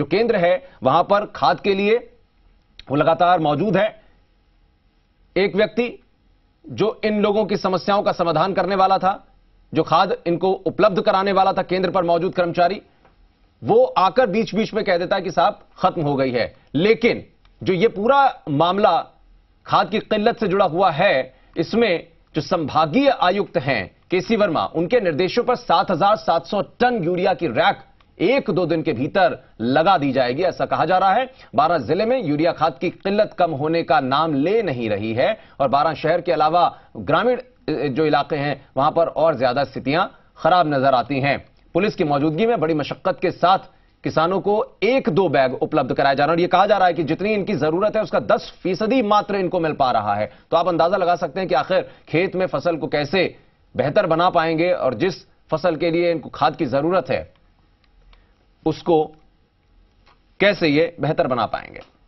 जो केंद्र है वहां पर खाद के लिए वो लगातार मौजूद है एक व्यक्ति जो इन लोगों की समस्याओं का समाधान करने वाला था जो खाद इनको उपलब्ध कराने वाला था केंद्र पर मौजूद कर्मचारी वो आकर बीच बीच में कह देता है कि साहब खत्म हो गई है लेकिन जो ये पूरा मामला खाद की किल्लत से जुड़ा हुआ है इसमें जो संभागीय आयुक्त हैं केसी वर्मा उनके निर्देशों पर 7,700 टन यूरिया की रैक एक दो दिन के भीतर लगा दी जाएगी ऐसा कहा जा रहा है बारह जिले में यूरिया खाद की किल्लत कम होने का नाम ले नहीं रही है और बारह शहर के अलावा ग्रामीण जो इलाके हैं वहां पर और ज्यादा स्थितियां खराब नजर आती हैं पुलिस की मौजूदगी में बड़ी मशक्कत के साथ किसानों को एक दो बैग उपलब्ध कराया जा रहा है और यह कहा जा रहा है कि जितनी इनकी जरूरत है उसका दस फीसदी मात्र इनको मिल पा रहा है तो आप अंदाजा लगा सकते हैं कि आखिर खेत में फसल को कैसे बेहतर बना पाएंगे और जिस फसल के लिए इनको खाद की जरूरत है उसको कैसे ये बेहतर बना पाएंगे